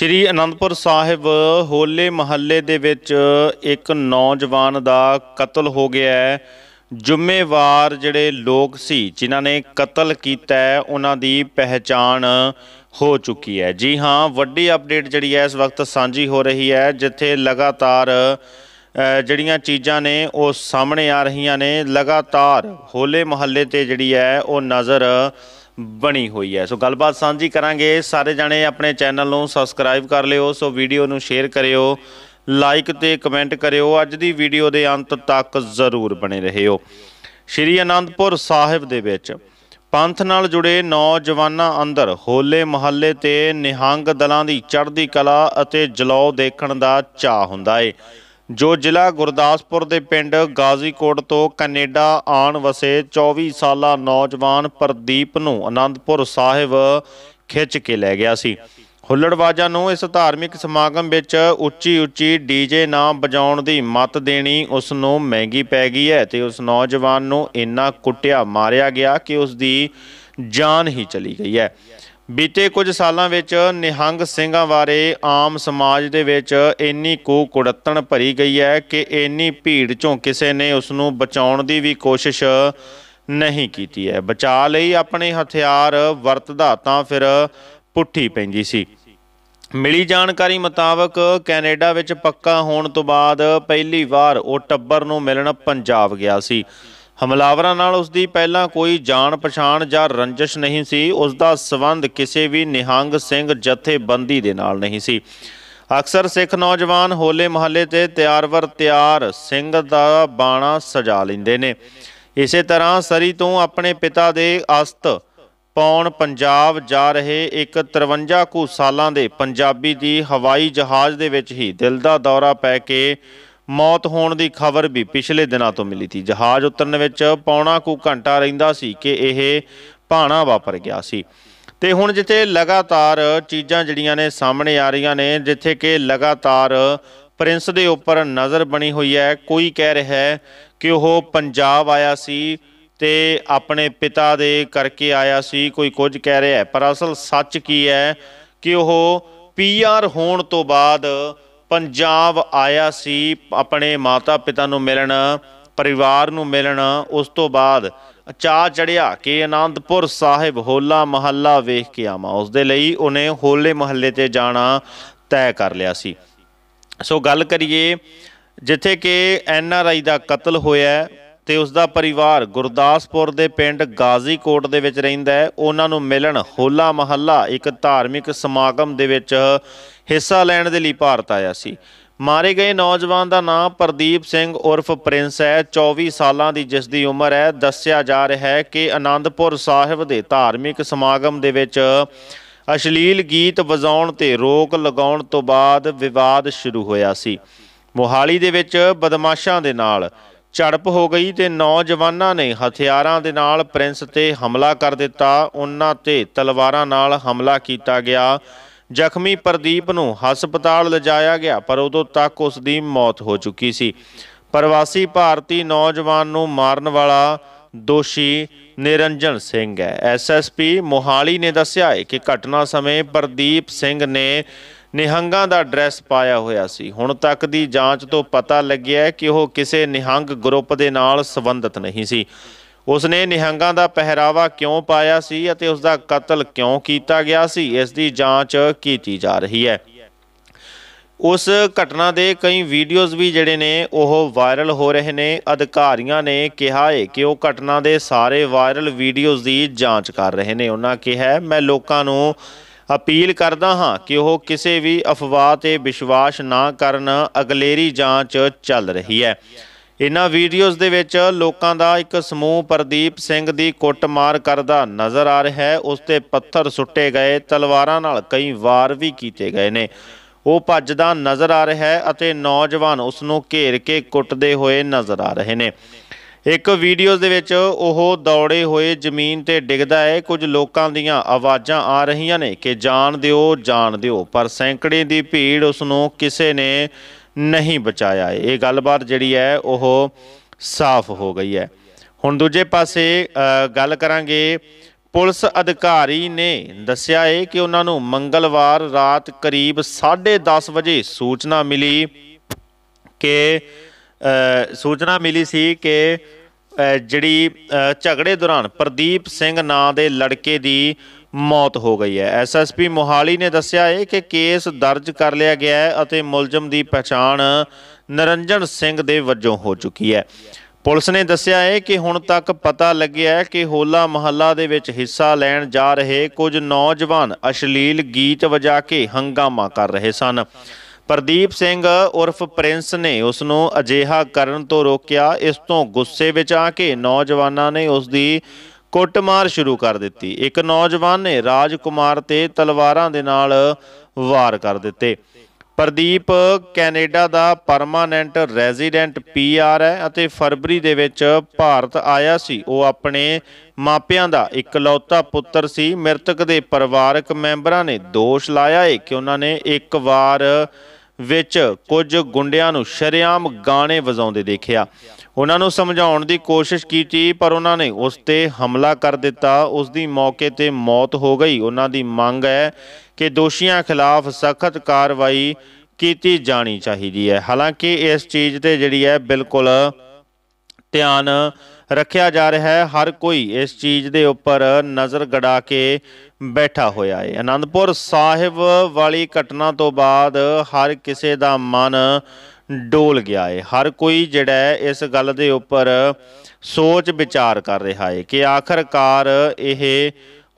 ਸ਼੍ਰੀ ਅਨੰਦਪੁਰ ਸਾਹਿਬ ਹੋਲੇ ਮਹੱਲੇ ਦੇ ਵਿੱਚ ਇੱਕ ਨੌਜਵਾਨ ਦਾ ਕਤਲ ਹੋ ਗਿਆ ਹੈ ਜ਼ਿੰਮੇਵਾਰ ਜਿਹੜੇ ਲੋਕ ਸੀ ਜਿਨ੍ਹਾਂ ਨੇ ਕਤਲ ਕੀਤਾ ਉਹਨਾਂ ਦੀ ਪਹਿਚਾਣ ਹੋ ਚੁੱਕੀ ਹੈ ਜੀ ਹਾਂ ਵੱਡੀ ਅਪਡੇਟ ਜਿਹੜੀ ਹੈ ਇਸ ਵਕਤ ਸਾਂਝੀ ਹੋ ਰਹੀ ਹੈ ਜਿੱਥੇ ਲਗਾਤਾਰ ਜਿਹੜੀਆਂ ਚੀਜ਼ਾਂ ਨੇ ਉਹ ਸਾਹਮਣੇ ਆ ਰਹੀਆਂ ਨੇ ਲਗਾਤਾਰ ਹੋਲੇ ਮਹੱਲੇ ਤੇ ਜਿਹੜੀ ਹੈ ਉਹ ਨਜ਼ਰ ਬਣੀ ਹੋਈ ਹੈ ਸੋ ਗੱਲਬਾਤ ਸਾਂਝੀ ਕਰਾਂਗੇ ਸਾਰੇ ਜਾਣੇ ਆਪਣੇ ਚੈਨਲ ਨੂੰ ਸਬਸਕ੍ਰਾਈਬ ਕਰ ਲਿਓ ਸੋ ਵੀਡੀਓ ਨੂੰ ਸ਼ੇਅਰ ਕਰਿਓ ਲਾਈਕ ਤੇ ਕਮੈਂਟ ਕਰਿਓ ਅੱਜ ਦੀ ਵੀਡੀਓ ਦੇ ਅੰਤ ਤੱਕ ਜ਼ਰੂਰ ਬਣੇ ਰਹਿਓ ਸ਼੍ਰੀ ਅਨੰਦਪੁਰ ਸਾਹਿਬ ਦੇ ਵਿੱਚ ਪੰਥ ਨਾਲ ਜੁੜੇ ਨੌਜਵਾਨਾਂ ਅੰਦਰ ਹੋਲੇ ਮਹੱਲੇ ਤੇ ਨਿਹੰਗ ਦਲਾਂ ਦੀ ਚੜ੍ਹਦੀ ਕਲਾ ਅਤੇ ਜਲੌ ਦੇਖਣ ਦਾ ਚਾਹ ਹੁੰਦਾ ਏ ਜੋ ਜ਼ਿਲ੍ਹਾ ਗੁਰਦਾਸਪੁਰ ਦੇ ਪਿੰਡ ਗਾਜ਼ੀਕੋਟ ਤੋਂ ਕੈਨੇਡਾ ਆਣ ਵਸੇ 24 ਸਾਲਾ ਨੌਜਵਾਨ ਪ੍ਰਦੀਪ ਨੂੰ ਆਨੰਦਪੁਰ ਸਾਹਿਬ ਖਿੱਚ ਕੇ ਲੈ ਗਿਆ ਸੀ ਹੁੱਲੜਵਾਜਾਂ ਨੂੰ ਇਸ ਧਾਰਮਿਕ ਸਮਾਗਮ ਵਿੱਚ ਉੱਚੀ ਉੱਚੀ ਡੀਜੇ ਨਾਮ ਵਜਾਉਣ ਦੀ ਮਤ ਦੇਣੀ ਉਸ ਨੂੰ ਮਹਿੰਗੀ ਪੈ ਗਈ ਹੈ ਤੇ ਉਸ ਨੌਜਵਾਨ ਨੂੰ ਇੰਨਾ ਕੁੱਟਿਆ ਮਾਰਿਆ ਗਿਆ ਕਿ ਉਸ ਦੀ ਜਾਨ ਹੀ ਚਲੀ ਗਈ ਹੈ ਬੀਤੇ ਕੁਝ ਸਾਲਾਂ ਵਿੱਚ ਨਿਹੰਗ ਸਿੰਘਾਂ ਬਾਰੇ ਆਮ ਸਮਾਜ ਦੇ ਵਿੱਚ ਇੰਨੀ ਕੂ ਕੁੜੱਤਣ ਭਰੀ ਗਈ ਹੈ ਕਿ ਇੰਨੀ ਭੀੜ ਚੋਂ ਕਿਸੇ ਨੇ ਉਸ ਨੂੰ ਬਚਾਉਣ ਦੀ ਵੀ ਕੋਸ਼ਿਸ਼ ਨਹੀਂ ਕੀਤੀ ਹੈ ਬਚਾ ਲਈ ਆਪਣੇ ਹਥਿਆਰ ਵਰਤਦਾ ਤਾਂ ਫਿਰ ਪੁੱਠੀ ਪੈਂਦੀ ਸੀ ਮਿਲੀ ਜਾਣਕਾਰੀ ਮੁਤਾਬਕ ਕੈਨੇਡਾ ਵਿੱਚ ਪੱਕਾ ਹੋਣ ਤੋਂ ਬਾਅਦ ਪਹਿਲੀ ਵਾਰ ਉਹ ਟੱਬਰ ਨੂੰ ਮਿਲਣ ਪੰਜਾਬ ਗਿਆ ਸੀ ਹਮਲਾਵਰਾਂ ਨਾਲ ਉਸ ਦੀ ਪਹਿਲਾਂ ਕੋਈ ਜਾਣ ਪਛਾਣ ਜਾਂ ਰੰਜਿਸ਼ ਨਹੀਂ ਸੀ ਉਸ ਦਾ ਸਬੰਧ ਕਿਸੇ ਵੀ ਨਿਹੰਗ ਸਿੰਘ ਜਥੇਬੰਦੀ ਦੇ ਨਾਲ ਨਹੀਂ ਸੀ ਅਕਸਰ ਸਿੱਖ ਨੌਜਵਾਨ ਹੋਲੇ ਮਹੱਲੇ ਤੇ ਤਿਆਰਵਰ ਤਿਆਰ ਸਿੰਘ ਦਾ ਬਾਣਾ ਸਜਾ ਲੈਂਦੇ ਨੇ ਇਸੇ ਤਰ੍ਹਾਂ ਸਰੀ ਤੋਂ ਆਪਣੇ ਪਿਤਾ ਦੇ ਅਸਤ ਪੌਣ ਪੰਜਾਬ ਜਾ ਰਹੇ ਇੱਕ 53 ਕੁ ਸਾਲਾਂ ਦੇ ਪੰਜਾਬੀ ਦੀ ਹਵਾਈ ਜਹਾਜ਼ ਦੇ ਵਿੱਚ ਹੀ ਦਿਲ ਦਾ ਦੌਰਾ ਪੈ ਕੇ ਮੌਤ ਹੋਣ ਦੀ ਖਬਰ ਵੀ ਪਿਛਲੇ ਦਿਨਾਂ ਤੋਂ ਮਿਲੀ ਸੀ ਜਹਾਜ਼ ਉਤਰਨ ਵਿੱਚ ਪੌਣਾ ਕੁ ਘੰਟਾ ਰਹਿੰਦਾ ਸੀ ਕਿ ਇਹ ਪਾਣਾ ਵਾਪਰ ਗਿਆ ਸੀ ਤੇ ਹੁਣ ਜਿੱਥੇ ਲਗਾਤਾਰ ਚੀਜ਼ਾਂ ਜਿਹੜੀਆਂ ਨੇ ਸਾਹਮਣੇ ਆ ਰਹੀਆਂ ਨੇ ਜਿੱਥੇ ਕਿ ਲਗਾਤਾਰ ਪ੍ਰਿੰਸ ਦੇ ਉੱਪਰ ਨਜ਼ਰ ਬਣੀ ਹੋਈ ਹੈ ਕੋਈ ਕਹਿ ਰਿਹਾ ਹੈ ਕਿ ਉਹ ਪੰਜਾਬ ਆਇਆ ਸੀ ਤੇ ਆਪਣੇ ਪਿਤਾ ਦੇ ਕਰਕੇ ਆਇਆ ਸੀ ਕੋਈ ਕੁਝ ਕਹਿ ਰਿਹਾ ਪਰ ਅਸਲ ਸੱਚ ਕੀ ਹੈ ਕਿ ਉਹ ਪੀਆਰ ਹੋਣ ਤੋਂ ਬਾਅਦ ਪੰਜਾਬ ਆਇਆ ਸੀ ਆਪਣੇ ਮਾਤਾ ਪਿਤਾ ਨੂੰ ਮਿਲਣ ਪਰਿਵਾਰ ਨੂੰ ਮਿਲਣ ਉਸ ਤੋਂ ਬਾਅਦ ਚਾਹ ਚੜਿਆ ਕਿ ਆਨੰਦਪੁਰ ਸਾਹਿਬ ਹੋਲਾ ਮਹੱਲਾ ਵੇਖ ਕੇ ਆਵਾਂ ਉਸ ਦੇ ਲਈ ਉਹਨੇ ਹੋਲੇ ਮਹੱਲੇ ਤੇ ਜਾਣਾ ਤੈਅ ਕਰ ਲਿਆ ਸੀ ਸੋ ਗੱਲ ਕਰੀਏ ਜਿੱਥੇ ਕਿ ਐਨ ਆਰ ਆਈ ਦਾ ਕਤਲ ਹੋਇਆ ਤੇ ਉਸ ਦਾ ਪਰਿਵਾਰ ਗੁਰਦਾਸਪੁਰ ਦੇ ਪਿੰਡ ਗਾਜ਼ੀਕੋਟ ਦੇ ਵਿੱਚ ਰਹਿੰਦਾ ਹੈ ਉਹਨਾਂ ਨੂੰ ਮਿਲਣ ਹੋਲਾ ਮਹੱਲਾ ਇੱਕ ਧਾਰਮਿਕ ਸਮਾਗਮ ਦੇ ਵਿੱਚ ਹਿੱਸਾ ਲੈਣ ਦੇ ਲਈ ਭਾਰਤ ਆਇਆ ਸੀ ਮਾਰੇ ਗਏ ਨੌਜਵਾਨ ਦਾ ਨਾਮ ਪ੍ਰਦੀਪ ਸਿੰਘ ਉਰਫ ਪ੍ਰਿੰਸ ਹੈ 24 ਸਾਲਾਂ ਦੀ ਜਿਸ ਦੀ ਉਮਰ ਹੈ ਦੱਸਿਆ ਜਾ ਰਿਹਾ ਹੈ ਕਿ ਆਨੰਦਪੁਰ ਸਾਹਿਬ ਦੇ ਧਾਰਮਿਕ ਸਮਾਗਮ ਦੇ ਵਿੱਚ ਅਸ਼ਲੀਲ ਗੀਤ ਵਜਾਉਣ ਤੇ ਰੋਕ ਲਗਾਉਣ ਤੋਂ ਬਾਅਦ ਵਿਵਾਦ ਸ਼ੁਰੂ ਹੋਇਆ ਸੀ ਮੋਹਾਲੀ ਦੇ ਵਿੱਚ ਬਦਮਾਸ਼ਾਂ ਦੇ ਨਾਲ ਝੜਪ ਹੋ ਗਈ ਤੇ ਨੌਜਵਾਨਾਂ ਨੇ ਹਥਿਆਰਾਂ ਦੇ ਨਾਲ ਪ੍ਰਿੰਸ ਤੇ ਹਮਲਾ ਕਰ ਦਿੱਤਾ ਉਹਨਾਂ ਤੇ ਤਲਵਾਰਾਂ ਨਾਲ ਹਮਲਾ ਕੀਤਾ ਗਿਆ ਜ਼ਖਮੀ ਪ੍ਰਦੀਪ ਨੂੰ ਹਸਪਤਾਲ ਲਿਜਾਇਆ ਗਿਆ ਪਰ ਉਦੋਂ ਤੱਕ ਉਸ ਦੀ ਮੌਤ ਹੋ ਚੁੱਕੀ ਸੀ ਪ੍ਰਵਾਸੀ ਭਾਰਤੀ ਨੌਜਵਾਨ ਨੂੰ ਮਾਰਨ ਵਾਲਾ ਦੋਸ਼ੀ ਨਿਰੰਜਨ ਸਿੰਘ ਹੈ ਐਸਐਸਪੀ ਮੋਹਾਲੀ ਨੇ ਦੱਸਿਆ ਹੈ ਕਿ ਘਟਨਾ ਸਮੇਂ ਪ੍ਰਦੀਪ ਸਿੰਘ ਨੇ ਨਿਹੰਗਾਂ ਦਾ ਡਰੈਸ ਪਾਇਆ ਹੋਇਆ ਸੀ ਹੁਣ ਤੱਕ ਦੀ ਜਾਂਚ ਤੋਂ ਪਤਾ ਲੱਗਿਆ ਕਿ ਉਹ ਕਿਸੇ ਨਿਹੰਗ ਗਰੁੱਪ ਦੇ ਨਾਲ ਸੰਬੰਧਿਤ ਨਹੀਂ ਸੀ ਉਸਨੇ ਨਿਹੰਗਾਂ ਦਾ ਪਹਿਰਾਵਾ ਕਿਉਂ ਪਾਇਆ ਸੀ ਅਤੇ ਉਸ ਦਾ ਕਤਲ ਕਿਉਂ ਕੀਤਾ ਗਿਆ ਸੀ ਇਸ ਦੀ ਜਾਂਚ ਕੀਤੀ ਜਾ ਰਹੀ ਹੈ ਉਸ ਘਟਨਾ ਦੇ ਕਈ ਵੀਡੀਓਜ਼ ਵੀ ਜਿਹੜੇ ਨੇ ਉਹ ਵਾਇਰਲ ਹੋ ਰਹੇ ਨੇ ਅਧਿਕਾਰੀਆਂ ਨੇ ਕਿਹਾ ਹੈ ਕਿ ਉਹ ਘਟਨਾ ਦੇ ਸਾਰੇ ਵਾਇਰਲ ਵੀਡੀਓਜ਼ ਦੀ ਜਾਂਚ ਕਰ ਰਹੇ ਨੇ ਉਹਨਾਂ ਕਿਹਾ ਮੈਂ ਲੋਕਾਂ ਨੂੰ ਅਪੀਲ ਕਰਦਾ ਹਾਂ ਕਿ ਉਹ ਕਿਸੇ ਵੀ ਅਫਵਾਹ ਤੇ ਵਿਸ਼ਵਾਸ ਨਾ ਕਰਨ ਅਗਲੇਰੀ ਜਾਂਚ ਚੱਲ ਰਹੀ ਹੈ ਇਨ੍ਹਾਂ ਵੀਡੀਓਜ਼ ਦੇ ਵਿੱਚ ਲੋਕਾਂ ਦਾ ਇੱਕ ਸਮੂਹ ਪ੍ਰਦੀਪ ਸਿੰਘ ਦੀ ਕੁੱਟਮਾਰ ਕਰਦਾ ਨਜ਼ਰ ਆ ਰਿਹਾ ਹੈ ਉਸ ਤੇ ਪੱਥਰ ਸੁੱਟੇ ਗਏ ਤਲਵਾਰਾਂ ਨਾਲ ਕਈ ਵਾਰ ਵੀ ਕੀਤੇ ਗਏ ਨੇ ਉਹ ਭੱਜਦਾ ਨਜ਼ਰ ਆ ਰਿਹਾ ਹੈ ਅਤੇ ਨੌਜਵਾਨ ਉਸ ਨੂੰ ਘੇਰ ਕੇ ਕੁੱਟਦੇ ਹੋਏ ਨਜ਼ਰ ਆ ਰਹੇ ਨੇ ਇੱਕ ਵੀਡੀਓ ਦੇ ਵਿੱਚ ਉਹ ਦੌੜੇ ਹੋਏ ਜ਼ਮੀਨ ਤੇ ਡਿੱਗਦਾ ਹੈ ਕੁਝ ਲੋਕਾਂ ਦੀਆਂ ਆਵਾਜ਼ਾਂ ਆ ਰਹੀਆਂ ਨੇ ਕਿ ਜਾਨ ਦਿਓ ਜਾਨ ਦਿਓ ਪਰ ਸੈਂਕੜੇ ਦੀ ਭੀੜ ਉਸ ਨੂੰ ਕਿਸੇ ਨੇ ਨਹੀਂ ਬਚਾਇਆ ਇਹ ਗੱਲਬਾਤ ਜਿਹੜੀ ਹੈ ਉਹ ਸਾਫ਼ ਹੋ ਗਈ ਹੈ ਹੁਣ ਦੂਜੇ ਪਾਸੇ ਗੱਲ ਕਰਾਂਗੇ ਪੁਲਿਸ ਅਧਿਕਾਰੀ ਨੇ ਦੱਸਿਆ ਹੈ ਕਿ ਉਹਨਾਂ ਨੂੰ ਮੰਗਲਵਾਰ ਰਾਤ ਕਰੀਬ 10:30 ਵਜੇ ਸੂਚਨਾ ਮਿਲੀ ਕਿ ਸੂਚਨਾ ਮਿਲੀ ਸੀ ਕਿ ਜਿਹੜੀ ਝਗੜੇ ਦੌਰਾਨ ਪ੍ਰਦੀਪ ਸਿੰਘ ਨਾਂ ਦੇ ਲੜਕੇ ਦੀ ਮੌਤ ਹੋ ਗਈ ਹੈ ਐਸਐਸਪੀ ਮੋਹਾਲੀ ਨੇ ਦੱਸਿਆ ਹੈ ਕਿ ਕੇਸ ਦਰਜ ਕਰ ਲਿਆ ਗਿਆ ਹੈ ਅਤੇ ਮੁਲਜ਼ਮ ਦੀ ਪਛਾਣ ਨਰਨਜਨ ਸਿੰਘ ਦੇ ਵਜੋਂ ਹੋ ਚੁੱਕੀ ਹੈ ਪੁਲਿਸ ਨੇ ਦੱਸਿਆ ਹੈ ਕਿ ਹੁਣ ਤੱਕ ਪਤਾ ਲੱਗਿਆ ਹੈ ਕਿ ਹੋਲਾ ਮਹੱਲਾ ਦੇ ਵਿੱਚ ਹਿੱਸਾ ਲੈਣ ਜਾ ਰਹੇ ਕੁਝ ਨੌਜਵਾਨ ਅਸ਼ਲੀਲ ਗੀਤ ਵਜਾ ਕੇ ਹੰਗਾਮਾ ਕਰ ਰਹੇ ਸਨ ਪ੍ਰਦੀਪ ਸਿੰਘ ਉਰਫ ਪ੍ਰਿੰਸ ਨੇ ਉਸ ਨੂੰ ਅਜੇਹਾ ਕਰਨ ਤੋਂ ਰੋਕਿਆ ਇਸ ਤੋਂ ਗੁੱਸੇ ਵਿੱਚ ਆ ਕੇ ਨੌਜਵਾਨਾਂ ਨੇ ਉਸ ਦੀ ਕੁੱਟਮਾਰ ਸ਼ੁਰੂ ਕਰ ਦਿੱਤੀ ਇੱਕ ਨੌਜਵਾਨ ਨੇ ਰਾਜਕੁਮਾਰ ਤੇ ਤਲਵਾਰਾਂ ਦੇ ਨਾਲ ਵਾਰ ਕਰ ਦਿੱਤੇ ਪ੍ਰਦੀਪ ਕੈਨੇਡਾ ਦਾ ਪਰਮਾਨੈਂਟ ਰੈਜ਼ੀਡੈਂਟ ਪੀਆਰ ਹੈ ਅਤੇ ਫਰਵਰੀ ਦੇ ਵਿੱਚ ਭਾਰਤ ਆਇਆ ਸੀ ਉਹ ਆਪਣੇ ਮਾਪਿਆਂ ਦਾ ਇਕਲੌਤਾ ਪੁੱਤਰ ਸੀ ਮ੍ਰਿਤਕ ਦੇ ਪਰਿਵਾਰਕ ਮੈਂਬਰਾਂ ਨੇ ਦੋਸ਼ ਲਾਇਆ ਹੈ ਕਿ ਉਹਨਾਂ ਨੇ ਇੱਕ ਵਾਰ ਵਿੱਚ ਕੁਝ ਗੁੰਡਿਆਂ ਨੂੰ ਸ਼ਰਿਆਮ ਗਾਣੇ ਵਜਾਉਂਦੇ ਦੇਖਿਆ ਉਹਨਾਂ ਨੂੰ ਸਮਝਾਉਣ ਦੀ ਕੋਸ਼ਿਸ਼ ਕੀਤੀ ਪਰ ਉਹਨਾਂ ਨੇ ਉਸ ਤੇ ਹਮਲਾ ਕਰ ਦਿੱਤਾ ਉਸ ਦੀ ਮੌਕੇ ਤੇ ਮੌਤ ਹੋ ਗਈ ਉਹਨਾਂ ਦੀ ਮੰਗ ਹੈ ਕਿ ਦੋਸ਼ੀਆਂ ਖਿਲਾਫ ਸਖਤ ਕਾਰਵਾਈ ਕੀਤੀ ਜਾਣੀ ਚਾਹੀਦੀ ਹੈ ਹਾਲਾਂਕਿ ਇਸ ਚੀਜ਼ ਤੇ ਜਿਹੜੀ ਹੈ ਬਿਲਕੁਲ ਧਿਆਨ ਰੱਖਿਆ ਜਾ ਰਿਹਾ ਹੈ ਹਰ ਕੋਈ ਇਸ ਚੀਜ਼ ਦੇ ਉੱਪਰ ਨਜ਼ਰ ਗੜਾ ਕੇ ਬੈਠਾ ਹੋਇਆ ਹੈ ਆਨੰਦਪੁਰ ਸਾਹਿਬ ਵਾਲੀ ਘਟਨਾ ਤੋਂ ਬਾਅਦ ਹਰ ਕਿਸੇ ਦਾ ਮਨ ਡੋਲ ਗਿਆ ਹੈ ਹਰ ਕੋਈ ਜਿਹੜਾ ਇਸ ਗੱਲ ਦੇ ਉੱਪਰ ਸੋਚ ਵਿਚਾਰ ਕਰ ਰਿਹਾ ਹੈ ਕਿ ਆਖਰਕਾਰ ਇਹ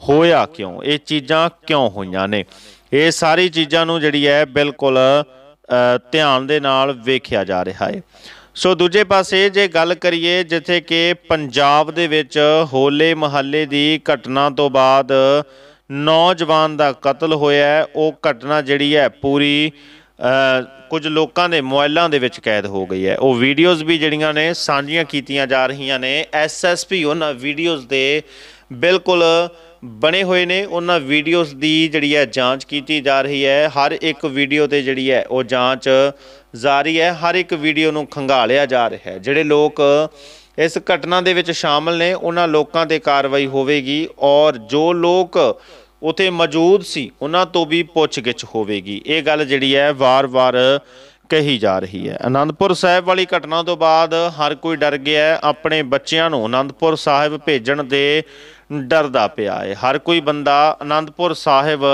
ਹੋਇਆ ਕਿਉਂ ਇਹ ਚੀਜ਼ਾਂ ਕਿਉਂ ਹੋਈਆਂ ਨੇ ਇਹ ਸਾਰੀ ਚੀਜ਼ਾਂ ਨੂੰ ਜਿਹੜੀ ਹੈ ਬਿਲਕੁਲ ਧਿਆਨ ਦੇ ਨਾਲ ਵੇਖਿਆ ਜਾ ਰਿਹਾ ਹੈ ਸੋ ਦੂਜੇ ਪਾਸੇ ਜੇ ਗੱਲ ਕਰੀਏ ਜਿੱਥੇ ਕਿ ਪੰਜਾਬ ਦੇ ਵਿੱਚ ਹੋਲੇ ਮਹੱਲੇ ਦੀ ਘਟਨਾ ਤੋਂ ਬਾਅਦ ਨੌਜਵਾਨ ਦਾ ਕਤਲ ਹੋਇਆ ਉਹ ਘਟਨਾ ਜਿਹੜੀ ਹੈ ਪੂਰੀ ਕੁਝ ਲੋਕਾਂ ਦੇ ਮੋਬਾਈਲਾਂ ਦੇ ਵਿੱਚ ਕੈਦ ਹੋ ਗਈ ਹੈ ਉਹ ਵੀਡੀਓਜ਼ ਵੀ ਜਿਹੜੀਆਂ ਨੇ ਸਾਂਝੀਆਂ ਕੀਤੀਆਂ ਜਾ ਰਹੀਆਂ ਨੇ ਐਸਐਸਪੀ ਉਹਨਾਂ ਵੀਡੀਓਜ਼ ਦੇ ਬਿਲਕੁਲ ਬਣੇ ਹੋਏ ਨੇ ਉਹਨਾਂ ਵੀਡੀਓਜ਼ ਦੀ ਜਿਹੜੀ ਹੈ ਜਾਂਚ ਕੀਤੀ ਜਾ ਰਹੀ ਹੈ ਹਰ ਇੱਕ ਵੀਡੀਓ ਤੇ ਜਿਹੜੀ ਹੈ ਉਹ ਜਾਂਚ ਜਾਰੀ ਹੈ ਹਰ ਇੱਕ ਵੀਡੀਓ ਨੂੰ ਖੰਗਾਲਿਆ ਜਾ ਰਿਹਾ ਹੈ ਜਿਹੜੇ ਲੋਕ ਇਸ ਘਟਨਾ ਦੇ ਵਿੱਚ ਸ਼ਾਮਲ ਨੇ ਉਹਨਾਂ ਲੋਕਾਂ ਤੇ ਕਾਰਵਾਈ ਹੋਵੇਗੀ ਔਰ ਜੋ ਲੋਕ ਉਥੇ ਮੌਜੂਦ ਸੀ ਉਹਨਾਂ ਤੋਂ ਵੀ ਪੁੱਛਗਿੱਛ ਹੋਵੇਗੀ ਇਹ ਗੱਲ ਜਿਹੜੀ ਹੈ ਵਾਰ-ਵਾਰ ਕਹੀ ਜਾ ਰਹੀ ਹੈ ਅਨੰਦਪੁਰ ਸਾਹਿਬ ਵਾਲੀ ਘਟਨਾ ਤੋਂ ਬਾਅਦ ਹਰ ਕੋਈ ਡਰ ਗਿਆ ਆਪਣੇ ਬੱਚਿਆਂ ਨੂੰ ਅਨੰਦਪੁਰ ਸਾਹਿਬ ਭੇਜਣ ਦੇ ਡਰਦਾ ਪਿਆ ਹੈ ਹਰ ਕੋਈ ਬੰਦਾ ਅਨੰਦਪੁਰ ਸਾਹਿਬ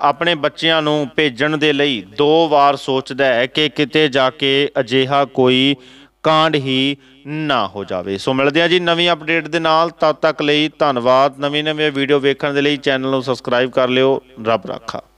ਆਪਣੇ ਬੱਚਿਆਂ ਨੂੰ ਭੇਜਣ ਦੇ ਲਈ ਦੋ ਵਾਰ ਸੋਚਦਾ ਹੈ ਕਿ ਕਿਤੇ ਜਾ ਕੇ ਅਜੀਹਾ ਕੋਈ ਕਾਂਡ ਹੀ ਨਾ ਹੋ ਜਾਵੇ ਸੋ ਮਿਲਦੇ ਆ ਜੀ ਨਵੀਂ ਅਪਡੇਟ ਦੇ ਨਾਲ ਤਦ ਤੱਕ ਲਈ ਧੰਨਵਾਦ ਨਵੀਂ ਨਵੀਂ ਵੀਡੀਓ ਵੇਖਣ ਦੇ ਲਈ ਚੈਨਲ ਨੂੰ ਸਬਸਕ੍ਰਾਈਬ ਕਰ ਲਿਓ ਰੱਬ ਰਾਖਾ